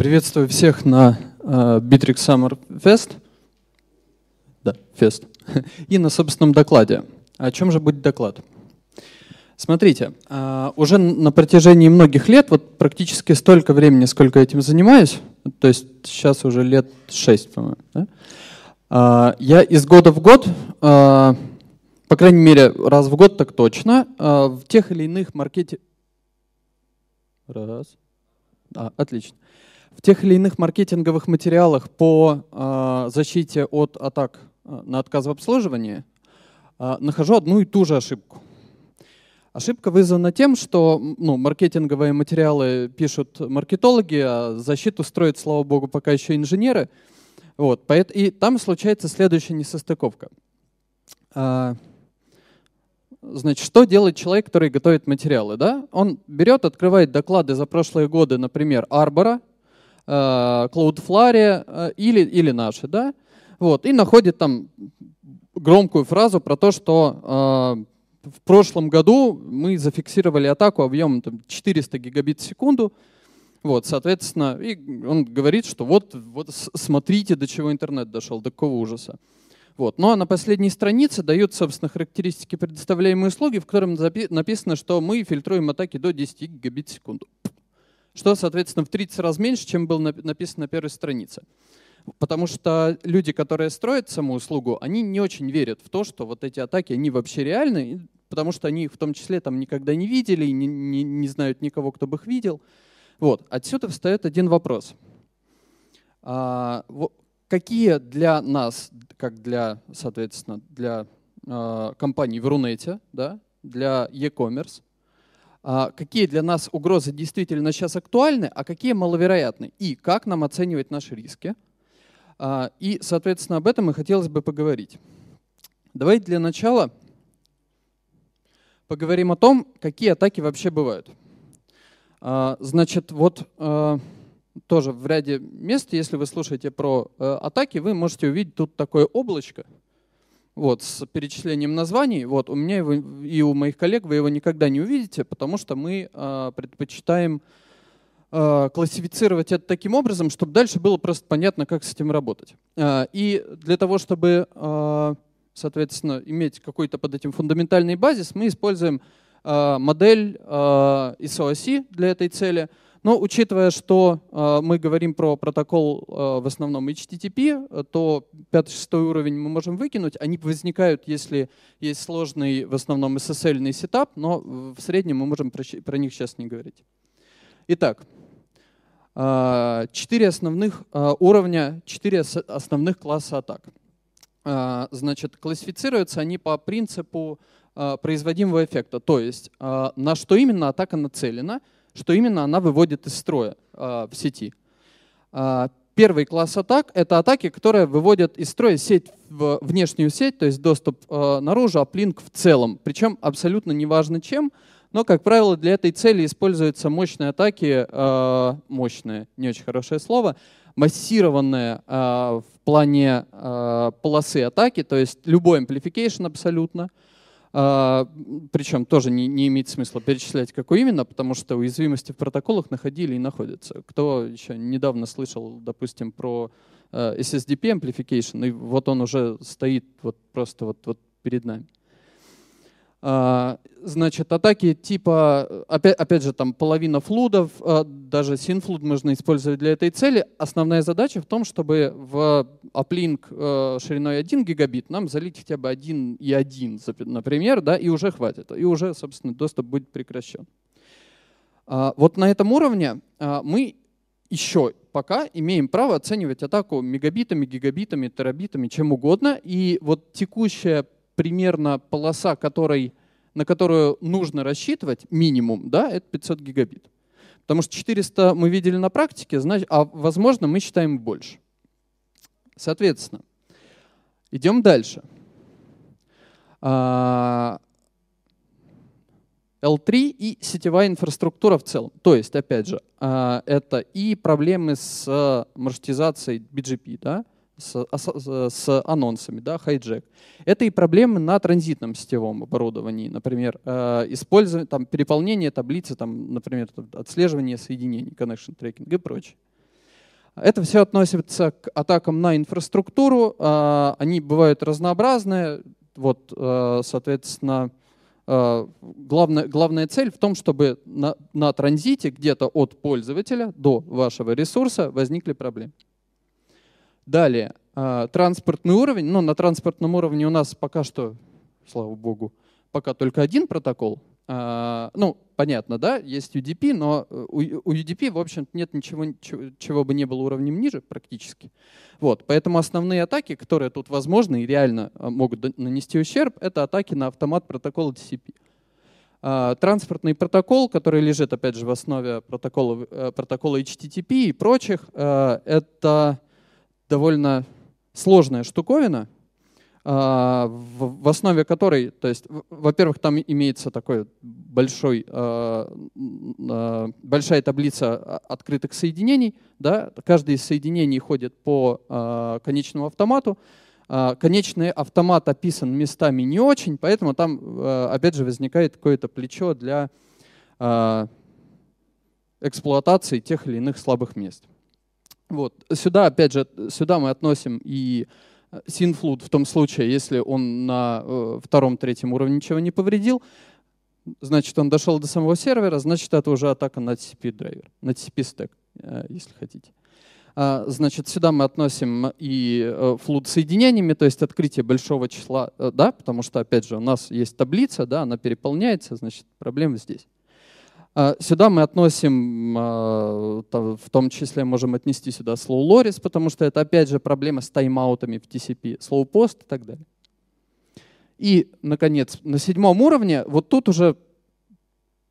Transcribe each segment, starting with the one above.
Приветствую всех на э, Bittrex Summer Fest. Да, фест. И на собственном докладе. О чем же будет доклад? Смотрите, э, уже на протяжении многих лет, вот практически столько времени, сколько я этим занимаюсь, то есть сейчас уже лет 6, по-моему, да? Э, я из года в год, по крайней мере, раз в год так точно, в тех или иных маркете... Раз. А, отлично в тех или иных маркетинговых материалах по э, защите от атак а, на отказ в обслуживании э, нахожу одну и ту же ошибку. Ошибка вызвана тем, что ну, маркетинговые материалы пишут маркетологи, а защиту строят, слава богу, пока еще инженеры. Вот, и там случается следующая несостыковка. Значит, что делает человек, который готовит материалы? Да? Он берет, открывает доклады за прошлые годы, например, Арбора, Э, Cloudflare э, или, или наши, да, вот, и находит там громкую фразу про то, что э, в прошлом году мы зафиксировали атаку объемом там, 400 гигабит в секунду, вот, соответственно, и он говорит, что вот, вот смотрите, до чего интернет дошел, до какого ужаса. Вот. Но ну а на последней странице дают, собственно, характеристики предоставляемой услуги, в котором написано, что мы фильтруем атаки до 10 гигабит в секунду что, соответственно, в 30 раз меньше, чем было написано на первой странице. Потому что люди, которые строят саму услугу, они не очень верят в то, что вот эти атаки, они вообще реальны, потому что они их в том числе там никогда не видели и не, не, не знают никого, кто бы их видел. Вот. Отсюда встает один вопрос. А, какие для нас, как для, соответственно, для э, компаний в Рунете, да, для e-commerce, а, какие для нас угрозы действительно сейчас актуальны, а какие маловероятны, и как нам оценивать наши риски. А, и, соответственно, об этом и хотелось бы поговорить. Давайте для начала поговорим о том, какие атаки вообще бывают. А, значит, вот тоже в ряде мест, если вы слушаете про э, атаки, вы можете увидеть тут такое облачко – вот, с перечислением названий. Вот, у меня его, и у моих коллег вы его никогда не увидите, потому что мы э, предпочитаем э, классифицировать это таким образом, чтобы дальше было просто понятно, как с этим работать. Э, и для того, чтобы, э, соответственно, иметь какой-то под этим фундаментальный базис, мы используем э, модель э, SOSI для этой цели – но учитывая, что э, мы говорим про протокол э, в основном HTTP, э, то 5-6 уровень мы можем выкинуть. Они возникают, если есть сложный в основном ssl сетап, но в среднем мы можем про, про них сейчас не говорить. Итак, э, 4 основных э, уровня, 4 основных класса атак. Э, значит, классифицируются они по принципу э, производимого эффекта, то есть э, на что именно атака нацелена – что именно она выводит из строя а, в сети. А, первый класс атак — это атаки, которые выводят из строя сеть в внешнюю сеть, то есть доступ э, наружу, аплинк в целом. Причем абсолютно неважно чем, но, как правило, для этой цели используются мощные атаки, мощные, не очень хорошее слово, массированные в плане полосы атаки, то есть любой amplification абсолютно — а, Причем тоже не, не имеет смысла перечислять, какой именно, потому что уязвимости в протоколах находили и находятся. Кто еще недавно слышал, допустим, про э, SSDP amplification, и вот он уже стоит вот просто вот, вот перед нами. А, значит, атаки типа, опять, опять же, там половина флудов, а, даже синфлуд можно использовать для этой цели. Основная задача в том, чтобы в uplink а, шириной 1 гигабит нам залить хотя бы 1 и 1, например, да, и уже хватит. И уже, собственно, доступ будет прекращен. Вот на этом уровне мы еще пока имеем право оценивать атаку мегабитами, гигабитами, терабитами, чем угодно. И вот текущая примерно полоса, которой, на которую нужно рассчитывать, минимум, да, это 500 гигабит. Потому что 400 мы видели на практике, значит, а возможно мы считаем больше. Соответственно, идем дальше. L3 а, и сетевая инфраструктура в целом. То есть, опять же, а, это и проблемы с а, маршрутизацией BGP, да, а, с, с, с анонсами, да, хайджек. Это и проблемы на транзитном сетевом оборудовании, например, э, использование, там, переполнение таблицы, там, например, там, отслеживание соединений, connection tracking и прочее. Это все относится к атакам на инфраструктуру. Э, они бывают разнообразные. Вот, э, соответственно, э, главная, главная цель в том, чтобы на, на транзите где-то от пользователя до вашего ресурса возникли проблемы. Далее, а, транспортный уровень. Но ну, на транспортном уровне у нас пока что, слава богу, пока только один протокол. А, ну, понятно, да, есть UDP, но э, у UDP, в общем нет ничего, чего бы не было уровнем ниже практически. Вот, поэтому основные атаки, которые тут возможны и реально э, могут нанести ущерб, это атаки на автомат протокола TCP. А, транспортный протокол, который лежит, опять же, в основе протокола, э, протокола HTTP и прочих, это довольно сложная штуковина, а, в основе которой, то есть, во-первых, там имеется такой большой, а, а, большая таблица открытых соединений, да, каждое из соединений ходит по конечному автомату, конечный автомат описан местами не очень, поэтому там, опять же, возникает какое-то плечо для эксплуатации тех или иных слабых мест. Вот. Сюда, опять же, сюда мы относим и э, синфлуд в том случае, если он на э, втором-третьем уровне ничего не повредил, значит, он дошел до самого сервера, значит, это уже атака на TCP-драйвер, на TCP-стек, э, если хотите. А, значит, сюда мы относим и флуд соединениями, то есть открытие большого числа, да, потому что, опять же, у нас есть таблица, да, она переполняется, значит, проблема здесь. А, сюда мы относим, а, в том числе можем отнести сюда slow loris, потому что это опять же проблема с тайм-аутами в TCP, slow post и так далее. И, наконец, на седьмом уровне, вот тут уже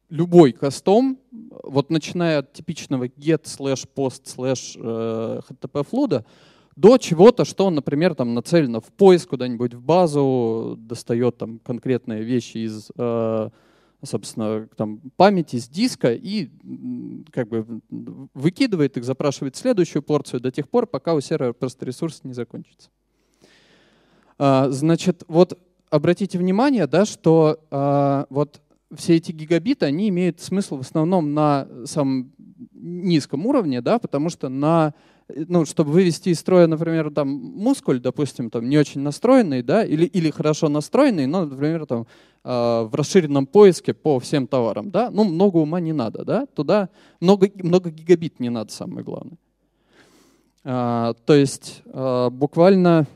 любой кастом, вот начиная от типичного get slash post slash http э, флуда, до чего-то, что, например, там нацелено в поиск куда-нибудь в базу, достает там конкретные вещи из э, собственно, там, памяти с диска и как бы выкидывает их, запрашивает следующую порцию до тех пор, пока у сервера просто ресурс не закончится. А, значит, вот обратите внимание, да, что а, вот все эти гигабиты, они имеют смысл в основном на самом низком уровне, да, потому что на, э, ну, чтобы вывести из строя, например, там, мускуль, допустим, там, не очень настроенный, да, или, или хорошо настроенный, но, например, там, э, в расширенном поиске по всем товарам, да, ну, много ума не надо, да, туда много, много гигабит не надо, самое главное. Э, то есть э, буквально,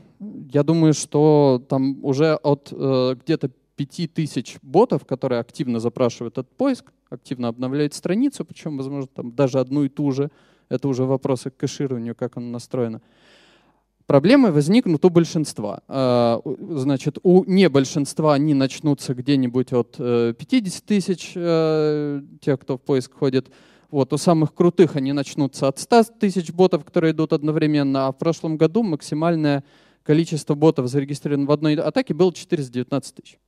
я думаю, что там уже от э, где-то 5000 ботов, которые активно запрашивают этот поиск, активно обновляют страницу, причем, возможно, там даже одну и ту же. Это уже вопросы к кэшированию, как оно настроено. Проблемы возникнут у большинства. А, значит, у небольшинства они начнутся где-нибудь от 50 э, тысяч, э, тех, кто в поиск ходит. Вот, у самых крутых они начнутся от 100 тысяч ботов, которые идут одновременно. А в прошлом году максимальное количество ботов зарегистрировано в одной атаке было 419 тысяч.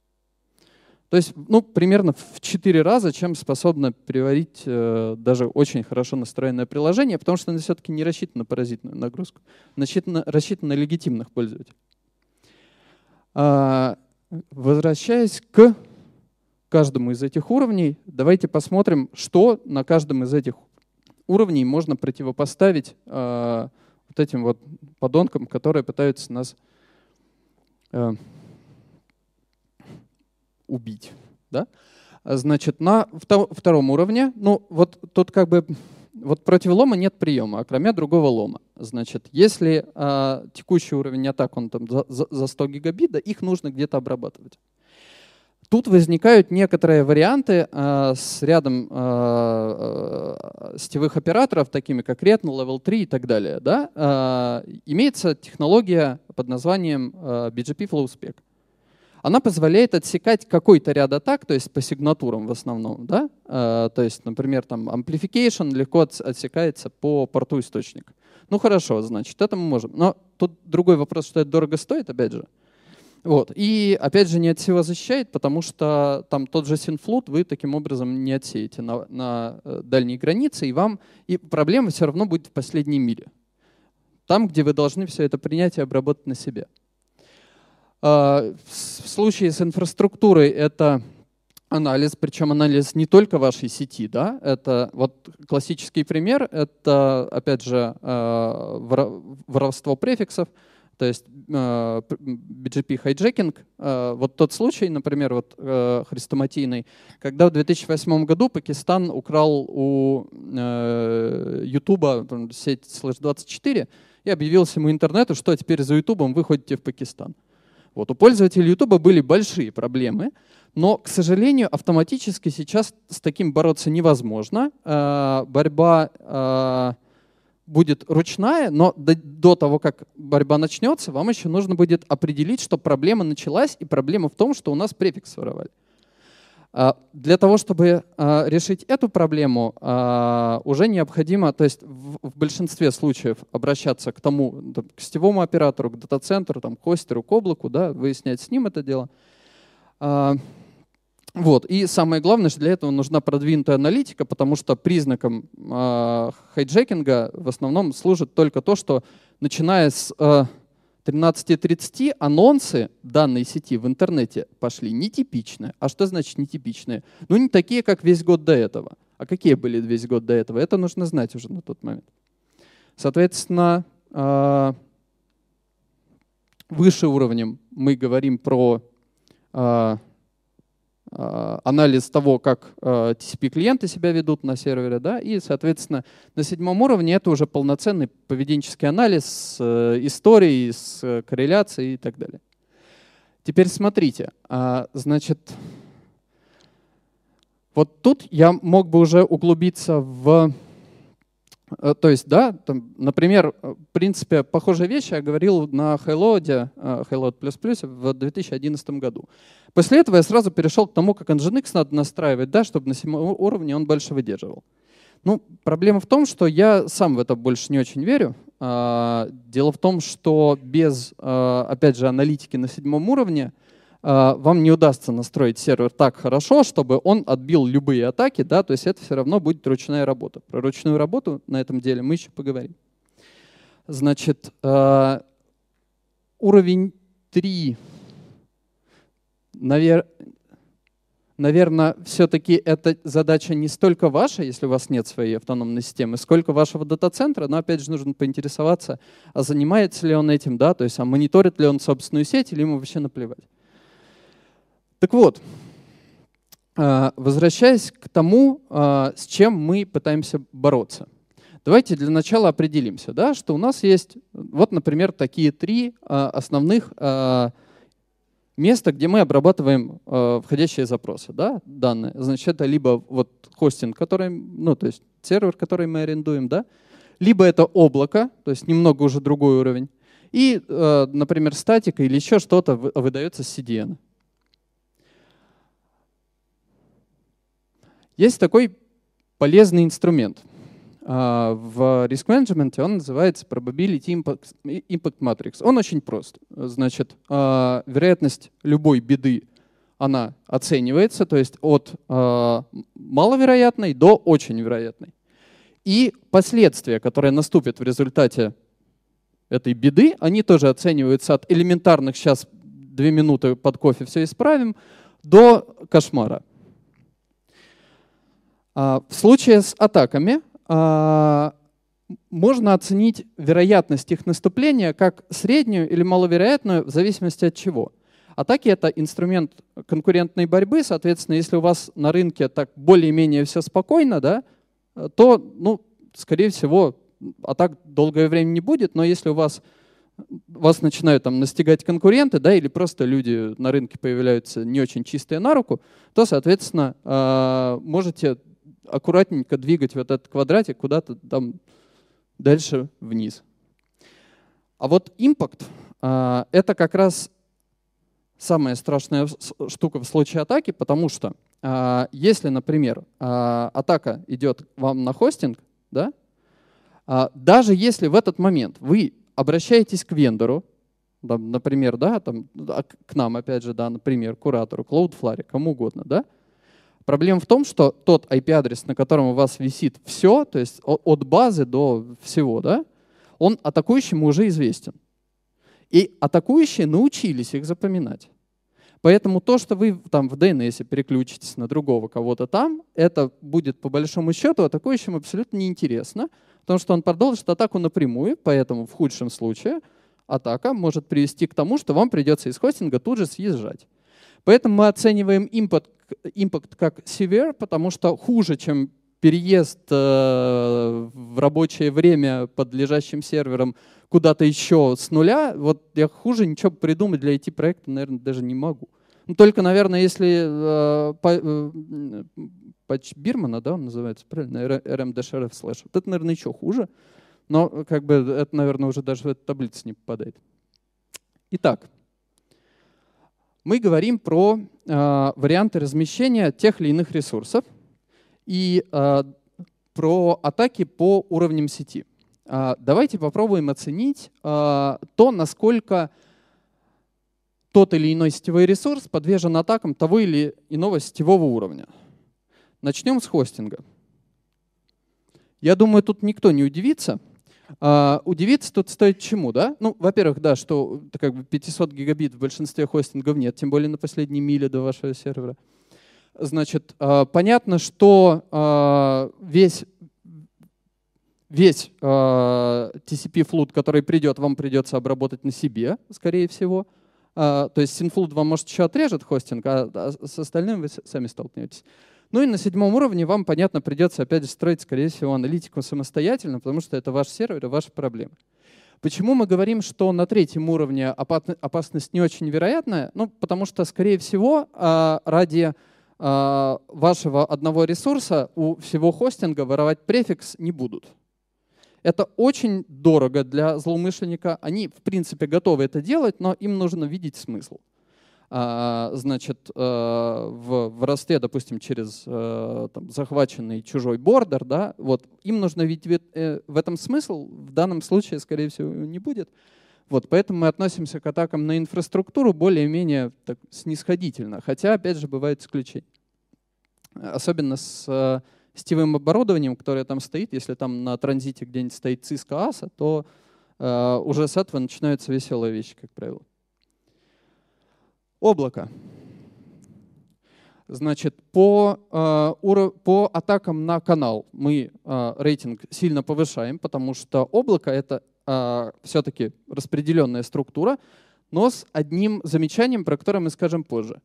То есть, ну, примерно в 4 раза, чем способно переварить э, даже очень хорошо настроенное приложение, потому что оно все-таки не рассчитано на паразитную нагрузку, рассчитано, рассчитано на легитимных пользователей. А, возвращаясь к каждому из этих уровней, давайте посмотрим, что на каждом из этих уровней можно противопоставить э, вот этим вот подонкам, которые пытаются нас э, убить. Да? Значит, на втором уровне, ну вот тут как бы вот против лома нет приема, а кроме другого лома. Значит, если э, текущий уровень атак, он там за, за 100 гигабит, да, их нужно где-то обрабатывать. Тут возникают некоторые варианты э, с рядом э, э, сетевых операторов, такими как Retina, Level 3 и так далее. Да? Э, имеется технология под названием э, BGP Flow Spec она позволяет отсекать какой-то ряд атак, то есть по сигнатурам в основном. Да? Э, то есть, например, там amplification легко отсекается по порту источника. Ну хорошо, значит, это мы можем. Но тут другой вопрос, что это дорого стоит, опять же. Вот. И опять же не от всего защищает, потому что там тот же синфлут вы таким образом не отсеете на, на э, дальней границе, и вам и проблема все равно будет в последней миле. Там, где вы должны все это принять и обработать на себе. А, в случае с инфраструктурой это анализ, причем анализ не только вашей сети, да, это вот классический пример, это опять же а, воровство префиксов, то есть BGP а, хайджекинг, вот тот случай, например, вот э, хрестоматийный, когда в 2008 году Пакистан украл у э, Ютуба сеть слэш 24 и объявился ему интернету, что теперь за Ютубом вы ходите в Пакистан. Вот у пользователей YouTube были большие проблемы, но, к сожалению, автоматически сейчас с таким бороться невозможно. Э, борьба э, будет ручная, но до, того, как борьба начнется, вам еще нужно будет определить, что проблема началась, и проблема в том, что у нас префикс воровали. А, для того, чтобы а, решить эту проблему, а, уже необходимо, то есть в большинстве случаев обращаться к тому, к сетевому оператору, к дата-центру, там, к хостеру, к облаку, да, выяснять с ним это дело. Вот. И самое главное, что для этого нужна продвинутая аналитика, потому что признаком хайджекинга в основном служит только то, что начиная с 13.30 анонсы данной сети в интернете пошли нетипичные. А что значит нетипичные? Ну, не такие, как весь год до этого. А какие были весь год до этого? Это нужно знать уже на тот момент. Соответственно, а, выше уровнем мы говорим про а, а, анализ того, как а, TCP-клиенты себя ведут на сервере, да, и, соответственно, на седьмом уровне это уже полноценный поведенческий анализ с э, историей, с э, корреляцией и так далее. Теперь смотрите, а, значит, вот тут я мог бы уже углубиться в Э, то есть, да, там, например, э, в принципе, похожие вещи я говорил на Хайлоде, Highload++ э, в 2011 году. После этого я сразу перешел к тому, как Nginx надо настраивать, да, чтобы на седьмом уровне он больше выдерживал. Ну, проблема в том, что я сам в это больше не очень верю. А, дело в том, что без, опять же, аналитики на седьмом уровне — Э, вам не удастся настроить сервер так хорошо, чтобы он отбил любые атаки, да, то есть это все равно будет ручная работа. Про ручную работу на этом деле мы еще поговорим. Значит, э, уровень 3, навер... наверное, все-таки эта задача не столько ваша, если у вас нет своей автономной системы, сколько вашего дата-центра, но опять же нужно поинтересоваться, а занимается ли он этим, да, то есть а мониторит ли он собственную сеть или ему вообще наплевать. Так вот, а, возвращаясь к тому, а, с чем мы пытаемся бороться. Давайте для начала определимся, да, что у нас есть, вот, например, такие три а, основных места, где мы обрабатываем входящие запросы, да, данные. Значит, это либо вот хостинг, который, ну, то есть сервер, который мы арендуем, да, либо это облако, то есть немного уже другой уровень, и, например, статика или еще что-то выдается с CDN. Есть такой полезный инструмент а, в риск менеджменте он называется Probability Impact, Impact Matrix. Он очень прост. Значит, а, вероятность любой беды она оценивается, то есть от а, маловероятной до очень вероятной. И последствия, которые наступят в результате этой беды, они тоже оцениваются от элементарных сейчас две минуты под кофе все исправим до кошмара. А, в случае с атаками а, можно оценить вероятность их наступления как среднюю или маловероятную, в зависимости от чего. Атаки — это инструмент конкурентной борьбы, соответственно, если у вас на рынке так более-менее все спокойно, да, то, ну, скорее всего, атак долгое время не будет, но если у вас вас начинают там настигать конкуренты, да, или просто люди на рынке появляются не очень чистые на руку, то, соответственно, а, можете аккуратненько двигать вот этот квадратик куда-то там дальше вниз. А вот импакт а, — это как раз самая страшная штука в случае атаки, потому что а, если, например, а, атака идет вам на хостинг, да, даже если в этот момент вы обращаетесь к вендору, например, да, там, к нам, опять же, да, например, куратору, Cloudflare, кому угодно, да, Проблема в том, что тот IP-адрес, на котором у вас висит все, то есть от базы до всего, да, он атакующему уже известен. И атакующие научились их запоминать. Поэтому то, что вы там в DNS переключитесь на другого кого-то там, это будет по большому счету атакующему абсолютно неинтересно, потому что он продолжит атаку напрямую, поэтому в худшем случае атака может привести к тому, что вам придется из хостинга тут же съезжать. Поэтому мы оцениваем импакт, импакт как severe, потому что хуже, чем переезд э, в рабочее время под лежащим сервером куда-то еще с нуля, вот я хуже ничего придумать для IT-проекта, наверное, даже не могу. Ну, только, наверное, если э, по, э, патч Бирмана, да, он называется, правильно, RMDSHRF слэш, вот это, наверное, еще хуже, но как бы это, наверное, уже даже в эту таблицу не попадает. Итак, мы говорим про э, варианты размещения тех или иных ресурсов и э, про атаки по уровням сети. Э, давайте попробуем оценить э, то, насколько тот или иной сетевой ресурс подвержен атакам того или иного сетевого уровня. Начнем с хостинга. Я думаю, тут никто не удивится, а, удивиться тут стоит чему, да? Ну, во-первых, да, что как бы 500 гигабит в большинстве хостингов нет, тем более на последней миле до вашего сервера. Значит, а, понятно, что а, весь весь э, а, TCP флут, который придет, вам придется обработать на себе, скорее всего. Э, то есть SynFlut вам, может, еще отрежет хостинг, а, а с остальным вы сами столкнетесь. Ну и на седьмом уровне вам, понятно, придется опять строить, скорее всего, аналитику самостоятельно, потому что это ваш сервер и ваши проблемы. Почему мы говорим, что на третьем уровне опасность не очень вероятная? Ну, потому что, скорее всего, а, ради а, вашего одного ресурса у всего хостинга воровать префикс не будут. Это очень дорого для злоумышленника. Они, в принципе, готовы это делать, но им нужно видеть смысл. А, значит, э, в, в Росте, допустим, через э, там, захваченный чужой бордер, да, вот, им нужно видеть э, в этом смысл, в данном случае, скорее всего, не будет. Вот, поэтому мы относимся к атакам на инфраструктуру более-менее так, снисходительно, хотя, опять же, бывают исключения. Особенно с сетевым оборудованием, которое там стоит, если там на транзите где-нибудь стоит Cisco ASA, то э, уже с этого начинаются веселые вещи, как правило облако. Значит, по, э, по атакам на канал мы э, рейтинг сильно повышаем, потому что облако — это э, все-таки распределенная структура, но с одним замечанием, про которое мы скажем позже.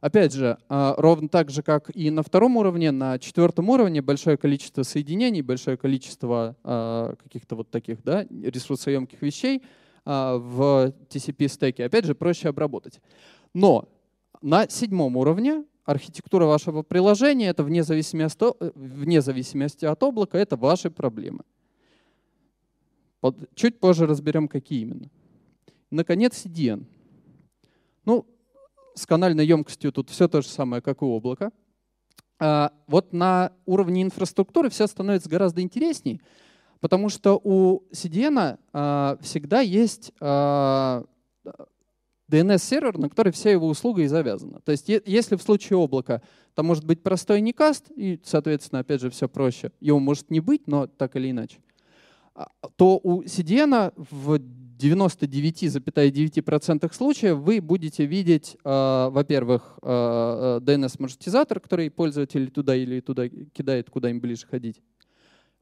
Опять же, э, ровно так же, как и на втором уровне, на четвертом уровне большое количество соединений, большое количество э, каких-то вот таких да, ресурсоемких вещей э, в TCP-стеке, опять же, проще обработать. Но на седьмом уровне архитектура вашего приложения, это вне зависимости, от э, вне зависимости от облака, это ваши проблемы. Под, чуть позже разберем, какие именно. Наконец, CDN. Ну, с канальной емкостью тут все то же самое, как и облако. А вот на уровне инфраструктуры все становится гораздо интересней, потому что у CDN а, всегда есть а, DNS-сервер, на который вся его услуга и завязана. То есть если в случае облака там может быть простой некаст и, соответственно, опять же, все проще, его может не быть, но так или иначе, а, то у CDN в 99,9% случаев вы будете видеть, а, во-первых, а, э, DNS-маршрутизатор, который пользователь туда или туда кидает, куда им ближе ходить.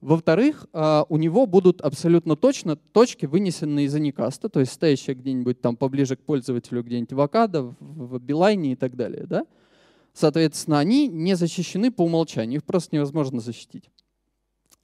Во-вторых, а, у него будут абсолютно точно точки, вынесенные из Аникаста, то есть стоящие где-нибудь там поближе к пользователю, где-нибудь в Акадо, в Билайне и так далее. Да? Соответственно, они не защищены по умолчанию, их просто невозможно защитить.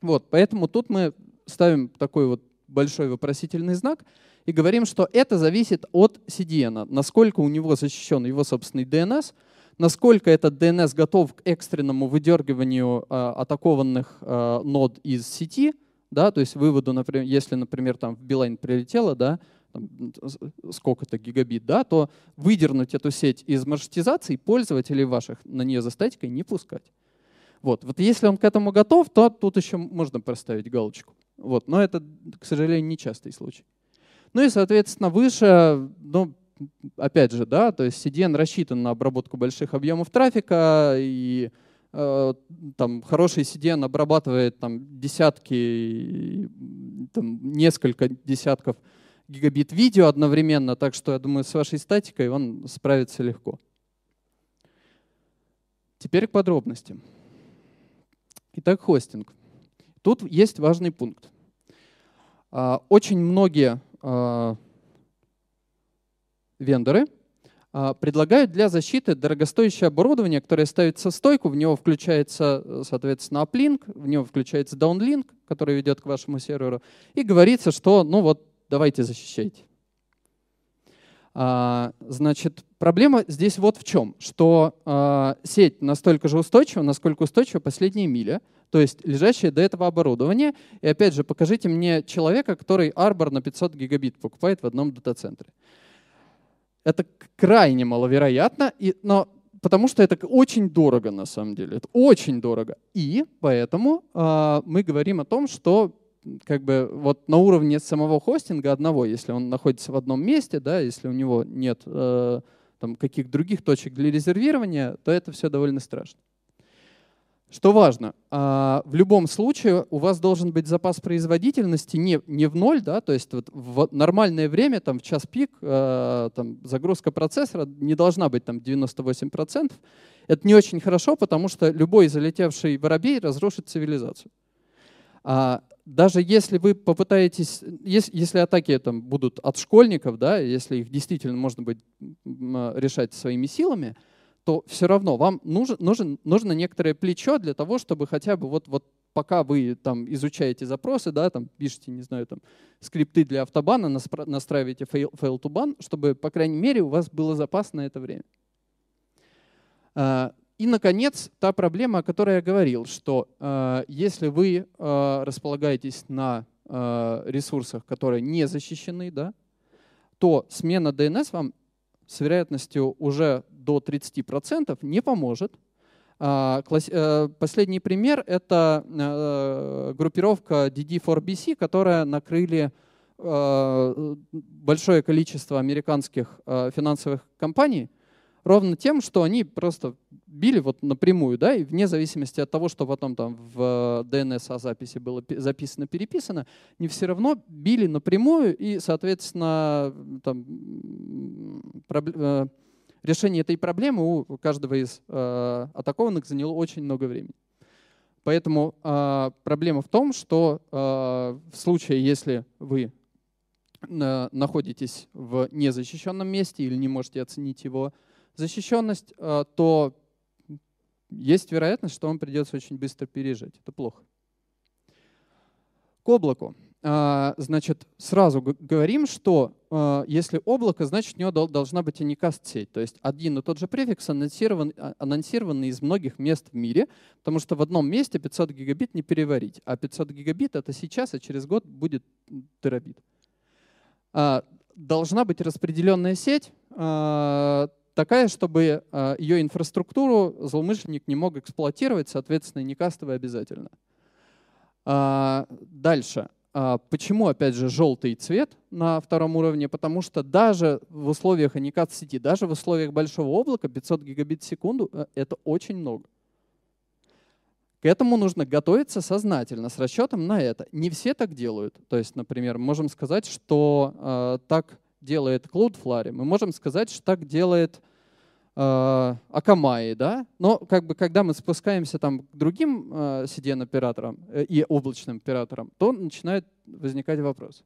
Вот, поэтому тут мы ставим такой вот большой вопросительный знак и говорим, что это зависит от CDN, насколько у него защищен его собственный DNS — насколько этот DNS готов к экстренному выдергиванию э, атакованных э, нод из сети, да, то есть выводу, например, если, например, там в Билайн прилетело, да, сколько-то гигабит, да, то выдернуть эту сеть из маршрутизации пользователей ваших на нее за статикой не пускать. Вот. вот если он к этому готов, то тут еще можно проставить галочку. Вот. Но это, к сожалению, нечастый случай. Ну и, соответственно, выше, ну, опять же, да, то есть CDN рассчитан на обработку больших объемов трафика, и э, там хороший CDN обрабатывает там десятки, там несколько десятков гигабит видео одновременно, так что я думаю, с вашей статикой он справится легко. Теперь к подробностям. Итак, хостинг. Тут есть важный пункт. А, очень многие а, вендоры а, предлагают для защиты дорогостоящее оборудование, которое ставится в стойку, в него включается, э, соответственно, аплинк, в него включается downlink, который ведет к вашему серверу, и говорится, что ну вот давайте защищайте. А, значит, проблема здесь вот в чем, что а, сеть настолько же устойчива, насколько устойчива последняя миля, то есть лежащее до этого оборудование. И опять же, покажите мне человека, который Arbor на 500 гигабит покупает в одном дата-центре. Это крайне маловероятно, и, но потому что это очень дорого на самом деле. Это очень дорого. И поэтому э, мы говорим о том, что как бы вот на уровне самого хостинга одного, если он находится в одном месте, да, если у него нет э, там каких других точек для резервирования, то это все довольно страшно. Что важно, а, в любом случае у вас должен быть запас производительности не, не в ноль, да, то есть вот в нормальное время, там, в час пик, а, там, загрузка процессора не должна быть там, 98%. Это не очень хорошо, потому что любой залетевший воробей разрушит цивилизацию. А, даже если вы попытаетесь, если, если атаки там, будут от школьников, да, если их действительно можно будет решать своими силами, то все равно вам нужен, нужен, нужно некоторое плечо для того, чтобы хотя бы вот, вот пока вы там изучаете запросы, да, там пишете, не знаю, там скрипты для автобана, настраиваете fail, fail to ban, чтобы, по крайней мере, у вас было запас на это время. А, и, наконец, та проблема, о которой я говорил, что а, если вы а, располагаетесь на ресурсах, которые не защищены, да, то смена DNS вам с вероятностью уже до 30% не поможет. А, э, последний пример — это э, группировка DD4BC, которая накрыли э, большое количество американских финансовых компаний ровно тем, что они просто били вот напрямую, да, и вне зависимости от того, что потом там в DNS записи было записано, переписано, не все равно били напрямую, и, соответственно, там, проблема решение этой проблемы у каждого из э, атакованных заняло очень много времени. Поэтому э, проблема в том, что э, в случае, если вы находитесь в незащищенном месте или не можете оценить его защищенность, э, то есть вероятность, что вам придется очень быстро пережить. Это плохо. К облаку. А, значит, сразу говорим, что а, если облако, значит, у него должна быть unicast сеть. То есть один и тот же префикс анонсирован, а, анонсирован из многих мест в мире, потому что в одном месте 500 гигабит не переварить. А 500 гигабит — это сейчас, а через год будет терабит. Должна быть распределенная сеть, такая, чтобы ее инфраструктуру злоумышленник не мог эксплуатировать, соответственно, не кастовая обязательно. Дальше. А, почему, опять же, желтый цвет на втором уровне? Потому что даже в условиях аникат сети, даже в условиях большого облака 500 гигабит в секунду э, — это очень много. К этому нужно готовиться сознательно, с расчетом на это. Не все так делают. То есть, например, мы можем сказать, что э, так делает Cloudflare. Мы можем сказать, что так делает э, Акамаи, да? Но как бы, когда мы спускаемся там к другим э, CDN-операторам э, и облачным операторам, то начинает возникать вопрос.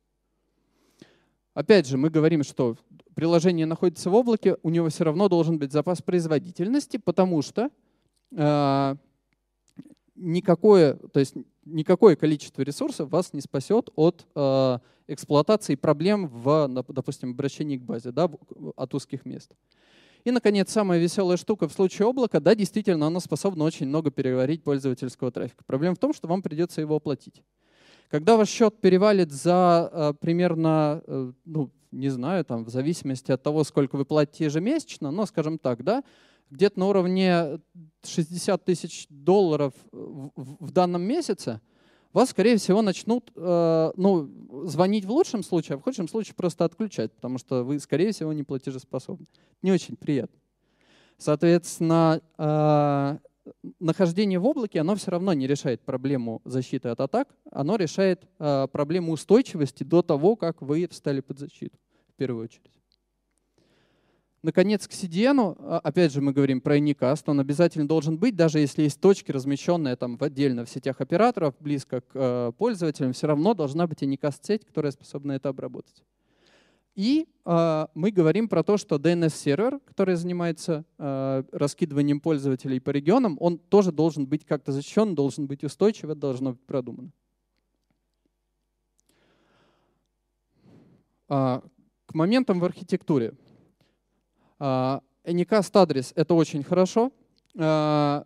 Опять же, мы говорим, что приложение находится в облаке, у него все равно должен быть запас производительности, потому что э, никакое, то есть никакое количество ресурсов вас не спасет от э, эксплуатации проблем в, допустим, обращении к базе, да, от узких мест. И, наконец, самая веселая штука в случае облака, да, действительно, оно способно очень много переварить пользовательского трафика. Проблема в том, что вам придется его оплатить. Когда ваш счет перевалит за э, примерно, э, ну, не знаю, там, в зависимости от того, сколько вы платите ежемесячно, но, скажем так, да, где-то на уровне 60 тысяч долларов в, в, в данном месяце – вас, скорее всего, начнут э, ну, звонить в лучшем случае, а в худшем случае просто отключать, потому что вы, скорее всего, не платежеспособны. Не очень приятно. Соответственно, э, нахождение в облаке, оно все равно не решает проблему защиты от атак, оно решает э, проблему устойчивости до того, как вы встали под защиту, в первую очередь. Наконец, к CDN, а, опять же, мы говорим про unicast, он обязательно должен быть, даже если есть точки, размещенные там отдельно в сетях операторов, близко к э, пользователям, все равно должна быть unicast-сеть, которая способна это обработать. И э, мы говорим про то, что DNS-сервер, который занимается э, раскидыванием пользователей по регионам, он тоже должен быть как-то защищен, должен быть устойчив, это должно быть продумано. А, к моментам в архитектуре. Anycast а, адрес — это очень хорошо. А,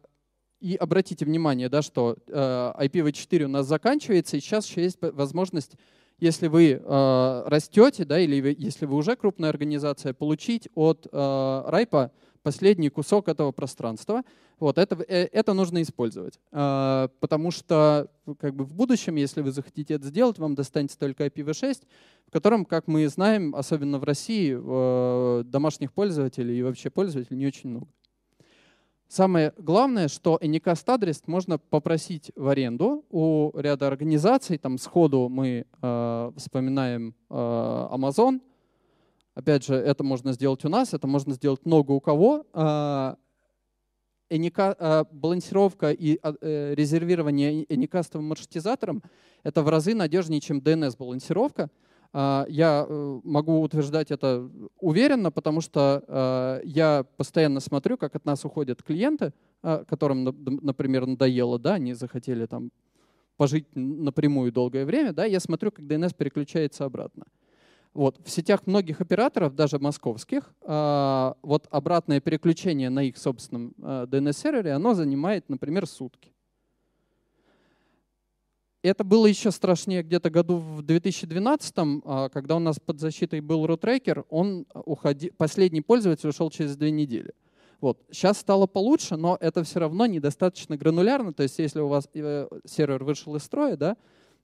и обратите внимание, да, что IPv4 а, у нас заканчивается, и сейчас еще есть возможность, если вы растете, да, или если вы уже крупная организация, получить от Райпа последний кусок этого пространства. Вот, это, э, это нужно использовать, а, потому что как бы в будущем, если вы захотите это сделать, вам достанется только IPv6, в котором, как мы знаем, особенно в России, э, домашних пользователей и вообще пользователей не очень много. Самое главное, что Anycast адрес можно попросить в аренду у ряда организаций. Там сходу мы э, вспоминаем э, Amazon, Опять же, это можно сделать у нас, это можно сделать много у кого. Эника, а, а, балансировка и а, э, резервирование эникастовым маршрутизатором — это в разы надежнее, чем DNS-балансировка. Я э, могу утверждать это уверенно, потому что я постоянно смотрю, как от нас уходят клиенты, которым, например, надоело, да, они захотели там пожить напрямую долгое время, да, я смотрю, как DNS переключается обратно. Вот, в сетях многих операторов, даже московских, а, вот обратное переключение на их собственном DNS-сервере, э, оно занимает, например, сутки. Это было еще страшнее где-то году в 2012, а, когда у нас под защитой был рутрекер, он а, уходи... последний пользователь ушел через две недели. Вот. Сейчас стало получше, но это все равно недостаточно гранулярно. То есть если у вас э, сервер вышел из строя, да,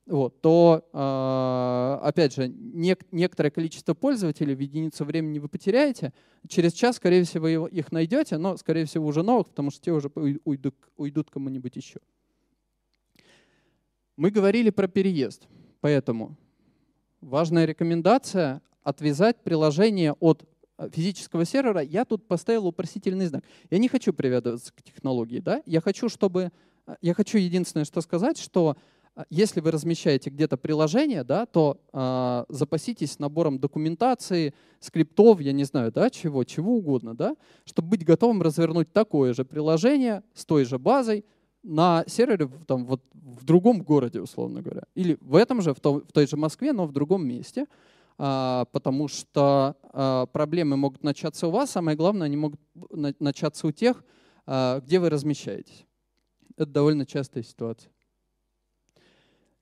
вот, то, а, опять же, нек- некоторое количество пользователей в единицу времени вы потеряете. Через час, скорее всего, вы их найдете, но, скорее всего, уже новых, потому что те уже уйдут, уйдут кому-нибудь еще. Мы говорили про переезд, поэтому важная рекомендация — отвязать приложение от э, физического сервера. Я тут поставил упросительный знак. Я не хочу привязываться к технологии, да? Я хочу, чтобы... Э, я хочу единственное, что сказать, что а, если вы размещаете где-то приложение, да, то э, запаситесь набором документации, скриптов, я не знаю, да, чего, чего угодно, да, чтобы быть готовым развернуть такое же приложение с той же базой на сервере там, вот, в другом городе, условно говоря. Или в этом же, в, то, в той же Москве, но в другом месте. Э, потому что э, проблемы могут начаться у вас, самое главное, они могут начаться у тех, э, где вы размещаетесь. Это довольно частая ситуация.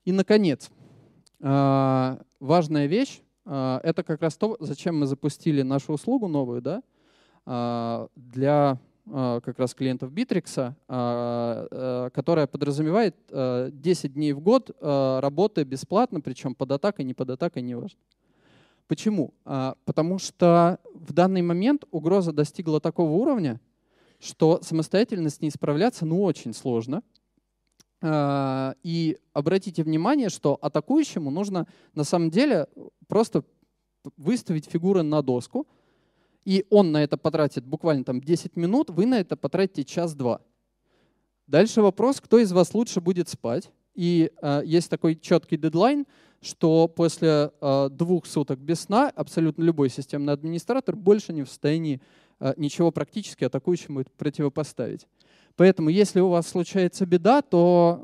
И, наконец, а, важная вещь а, — это как раз то, зачем мы запустили нашу услугу новую, да, а, для как раз клиентов Битрикса, которая подразумевает 10 дней в год работы бесплатно, причем под атакой, не под атакой, неважно. Почему? Потому что в данный момент угроза достигла такого уровня, что самостоятельно с ней справляться ну очень сложно — а, и обратите внимание, что атакующему нужно на самом деле просто выставить фигуры на доску, и он на это потратит буквально там 10 минут, вы на это потратите час-два. Дальше вопрос, кто из вас лучше будет спать. И э, есть такой четкий дедлайн, что после э, двух суток без сна абсолютно любой системный администратор больше не в состоянии э, ничего практически атакующему противопоставить. Поэтому, если у вас случается беда, то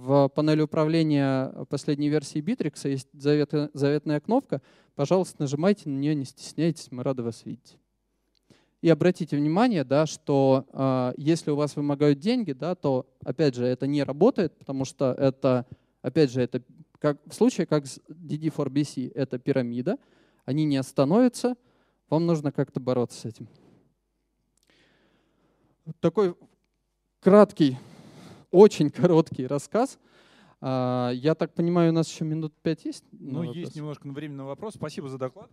э, в панели управления последней версии Bittrex есть завет, заветная кнопка. Пожалуйста, нажимайте на нее, не стесняйтесь, мы рады вас видеть. И обратите внимание, да, что э, если у вас вымогают деньги, да, то, опять же, это не работает, потому что это, опять же, это как, в случае, как с DD4BC, это пирамида, они не остановятся, вам нужно как-то бороться с этим. Такой краткий, очень короткий рассказ. А, я так понимаю, у нас еще минут пять есть? Ну, вопрос? есть немножко времени на вопрос. Спасибо за доклад.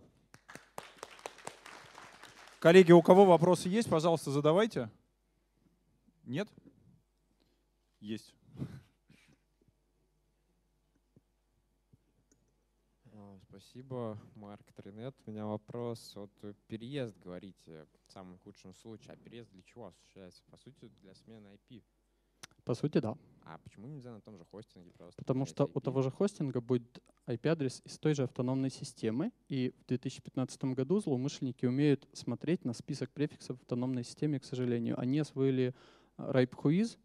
Коллеги, у кого вопросы есть, пожалуйста, задавайте. Нет? Есть. А, спасибо, Марк Тринет. У меня вопрос. Вот э, переезд, говорите, самом худшем случае. А переезд для чего осуществляется? По сути, для смены IP. По сути, да. А почему нельзя на том же хостинге просто? Потому что IP? у того же хостинга будет IP-адрес из той же автономной системы, и в 2015 году злоумышленники умеют смотреть на список префиксов в автономной системе, к сожалению. Они освоили э, RIPE-хуиз,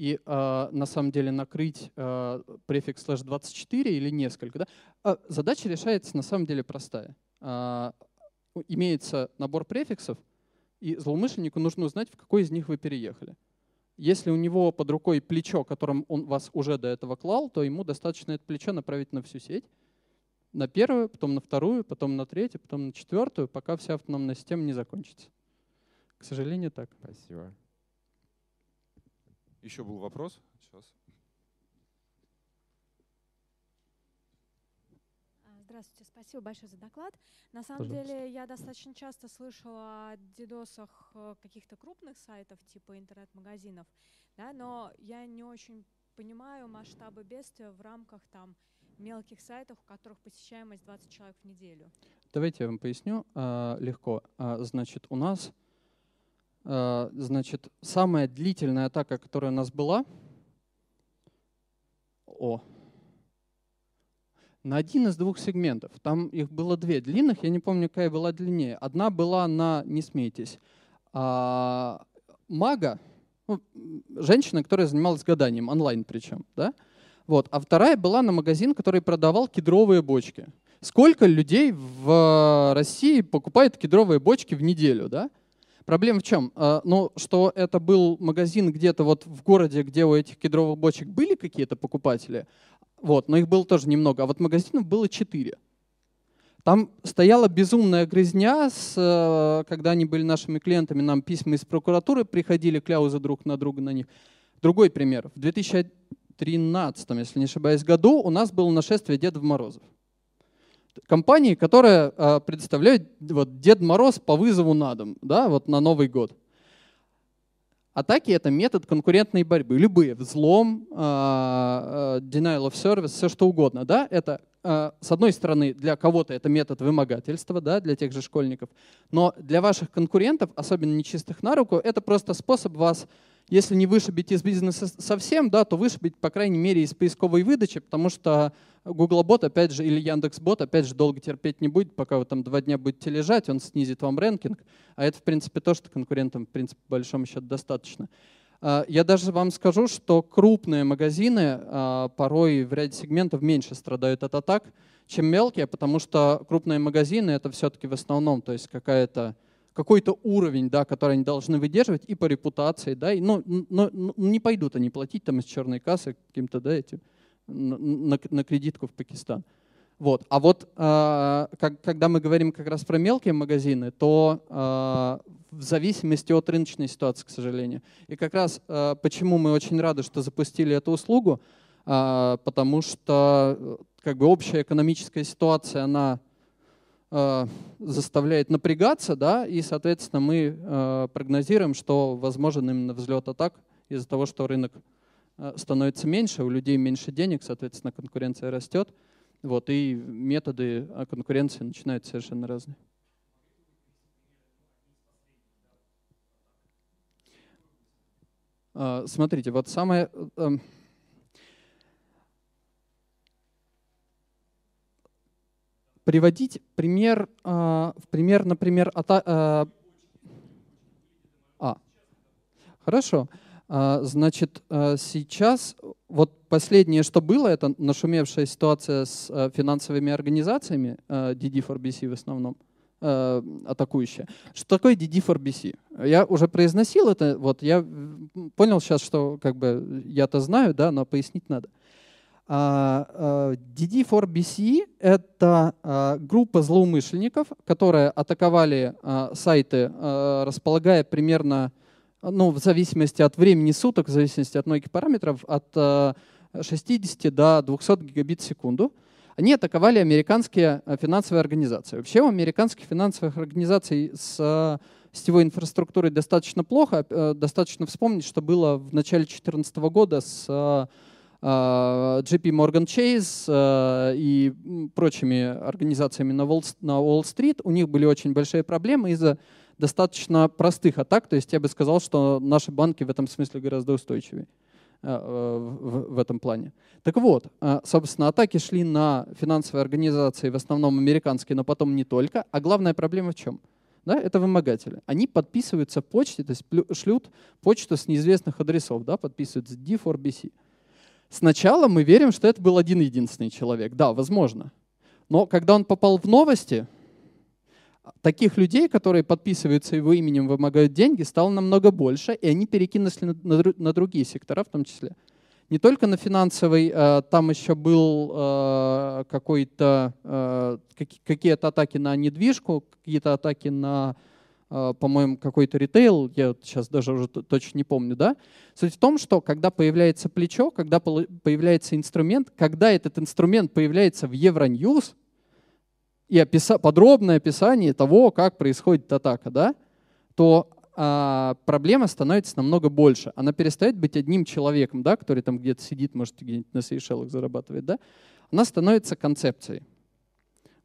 и э, на самом деле накрыть э, префикс слэш 24 или несколько. Да? А задача решается на самом деле простая. Э, имеется набор префиксов, и злоумышленнику нужно узнать, в какой из них вы переехали. Если у него под рукой плечо, которым он вас уже до этого клал, то ему достаточно это плечо направить на всю сеть, на первую, потом на вторую, потом на третью, потом на четвертую, пока вся автономная система не закончится. К сожалению, так. Спасибо. Еще был вопрос. Сейчас. Здравствуйте, спасибо большое за доклад. На самом Пожалуйста. деле я достаточно часто слышала о дедосах э, каких-то крупных сайтов типа интернет-магазинов, да, но я не очень понимаю масштабы бедствия в рамках там мелких сайтов, у которых посещаемость 20 человек в неделю. Давайте я вам поясню э, легко. Э, значит, у нас э, значит, самая длительная атака, которая у нас была, о, на один из двух сегментов. Там их было две длинных, я не помню, какая была длиннее. Одна была на, не смейтесь, а, мага, ну, женщина, которая занималась гаданием, онлайн причем, да? Вот. А вторая была на магазин, который продавал кедровые бочки. Сколько людей в э, России покупает кедровые бочки в неделю, да? Проблема в чем? Э, ну, что это был магазин где-то вот в городе, где у этих кедровых бочек были какие-то покупатели, вот, но их было тоже немного. А вот магазинов было четыре. Там стояла безумная грызня, с, э, когда они были нашими клиентами, нам письма из прокуратуры приходили, кляузы друг на друга на них. Другой пример. В 2013, если не ошибаюсь, году у нас было нашествие Дедов Морозов. Компании, которая э, предоставляет вот, Дед Мороз по вызову на дом да, вот на Новый год. Атаки — это метод конкурентной борьбы. Любые. Взлом, а, а, denial of service, все что угодно. Да? Это, а, с одной стороны, для кого-то это метод вымогательства, да, для тех же школьников. Но для ваших конкурентов, особенно нечистых на руку, это просто способ вас если не вышибить из бизнеса совсем, да, то вышибить, по крайней мере, из поисковой выдачи, потому что Googlebot, опять же, или Яндекс.Бот, опять же, долго терпеть не будет, пока вы там два дня будете лежать, он снизит вам рэнкинг. А это, в принципе, то, что конкурентам, в принципе, по большому счету достаточно. А, я даже вам скажу, что крупные магазины а, порой в ряде сегментов меньше страдают от атак, чем мелкие, потому что крупные магазины — это все-таки в основном, то есть какая-то какой-то уровень, да, который они должны выдерживать и по репутации, да, и, ну, но, но, но ну, не пойдут они платить там из черной кассы каким-то, да, эти, на, на кредитку в Пакистан. Вот. А вот э, как, когда мы говорим как раз про мелкие магазины, то э, в зависимости от рыночной ситуации, к сожалению. И как раз э, почему мы очень рады, что запустили эту услугу, э, потому что э, как бы общая экономическая ситуация, она Э, заставляет напрягаться, да, и, соответственно, мы э, прогнозируем, что возможен именно взлет атак из-за того, что рынок э, становится меньше, у людей меньше денег, соответственно, конкуренция растет, вот, и методы конкуренции начинают совершенно разные. Смотрите, вот самое приводить пример, э, в пример например, ата, э, а, хорошо. Э, значит, э, сейчас вот последнее, что было, это нашумевшая ситуация с финансовыми организациями, э, DD4BC в основном, э, атакующая. Что такое DD4BC? Я уже произносил это, вот я понял сейчас, что как бы я-то знаю, да, но пояснить надо. А, а, DD4BC — это а, группа злоумышленников, которые атаковали сайты, располагая примерно, ну, в зависимости от времени суток, в зависимости от многих параметров, от 60 до 200 гигабит в секунду. Они атаковали американские финансовые организации. Вообще у американских финансовых организаций с сетевой инфраструктурой достаточно плохо. Э, достаточно вспомнить, что было в начале 2014 года с JP Morgan Chase и прочими организациями на Уолл-стрит, у них были очень большие проблемы из-за достаточно простых атак. То есть я бы сказал, что наши банки в этом смысле гораздо устойчивее э, в этом плане. Так вот, э, собственно, атаки шли на финансовые организации, в основном американские, но потом не только. А главная проблема в чем? Да, это вымогатели. Они подписываются почте, то есть шлют почту с неизвестных адресов, да, подписываются D4BC. Сначала мы верим, что это был один единственный человек. Да, возможно. Но когда он попал в новости, таких людей, которые подписываются его именем, вымогают деньги, стало намного больше, и они перекинулись на, другие сектора в том числе. Не только на финансовый, э, там еще был э, какой-то, э, какие-то атаки на недвижку, какие-то атаки на а, по-моему, какой-то ритейл, я сейчас даже уже точно не помню, да? Суть в том, что когда появляется плечо, когда появляется инструмент, когда этот инструмент появляется в Евроньюз, и описа подробное описание того, как происходит атака, да, то а, проблема становится намного больше. Она перестает быть одним человеком, да, который там где-то сидит, может, где-нибудь на Сейшелах зарабатывает, да. Она становится концепцией.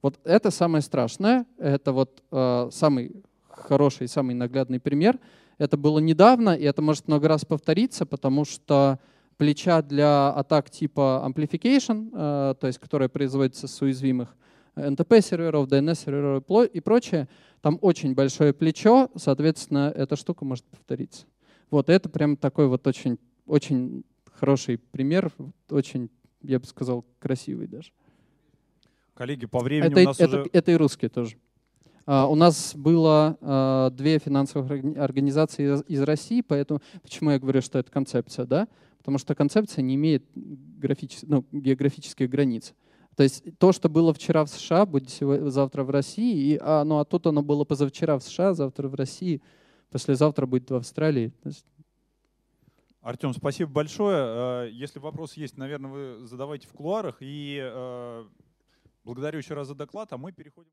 Вот это самое страшное, это вот э, самый хороший, самый наглядный пример. Это было недавно, и это может много раз повториться, потому что плеча для атак типа amplification, э, то есть которая производится с уязвимых NTP-серверов, DNS-серверов и прочее, там очень большое плечо, соответственно, эта штука может повториться. Вот это прям такой вот очень, очень хороший пример, очень, я бы сказал, красивый даже. Коллеги, по времени это, у нас это, уже... Это и русские тоже. А, у нас было а, две финансовых организации из России, поэтому почему я говорю, что это концепция, да? Потому что концепция не имеет графичес... ну, географических границ. То есть то, что было вчера в США, будет сегодня, завтра в России, и, а, ну а тут оно было позавчера в США, завтра в России, послезавтра будет в Австралии. Есть... Артем, спасибо большое. А, если вопрос есть, наверное, вы задавайте в кулуарах. И благодарю еще раз за доклад, а мы переходим...